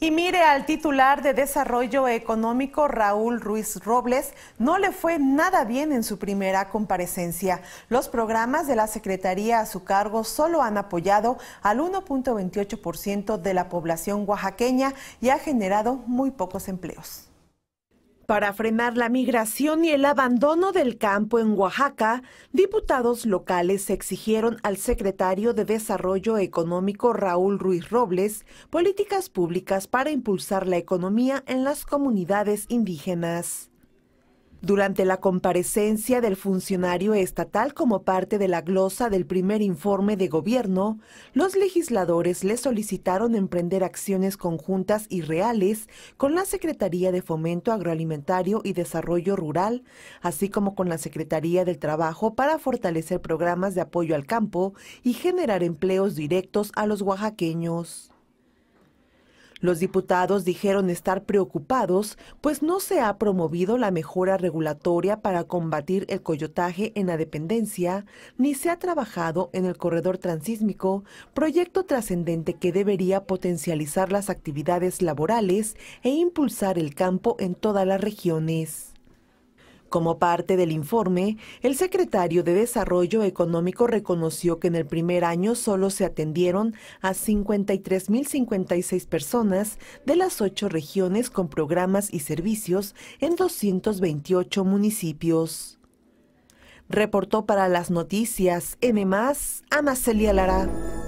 Y mire, al titular de Desarrollo Económico, Raúl Ruiz Robles, no le fue nada bien en su primera comparecencia. Los programas de la Secretaría a su cargo solo han apoyado al 1.28% de la población oaxaqueña y ha generado muy pocos empleos. Para frenar la migración y el abandono del campo en Oaxaca, diputados locales exigieron al secretario de Desarrollo Económico Raúl Ruiz Robles políticas públicas para impulsar la economía en las comunidades indígenas. Durante la comparecencia del funcionario estatal como parte de la glosa del primer informe de gobierno, los legisladores le solicitaron emprender acciones conjuntas y reales con la Secretaría de Fomento Agroalimentario y Desarrollo Rural, así como con la Secretaría del Trabajo para fortalecer programas de apoyo al campo y generar empleos directos a los oaxaqueños. Los diputados dijeron estar preocupados, pues no se ha promovido la mejora regulatoria para combatir el coyotaje en la dependencia, ni se ha trabajado en el corredor transísmico, proyecto trascendente que debería potencializar las actividades laborales e impulsar el campo en todas las regiones. Como parte del informe, el secretario de Desarrollo Económico reconoció que en el primer año solo se atendieron a 53.056 personas de las ocho regiones con programas y servicios en 228 municipios. Reportó para las noticias M+, Ana Celia Lara.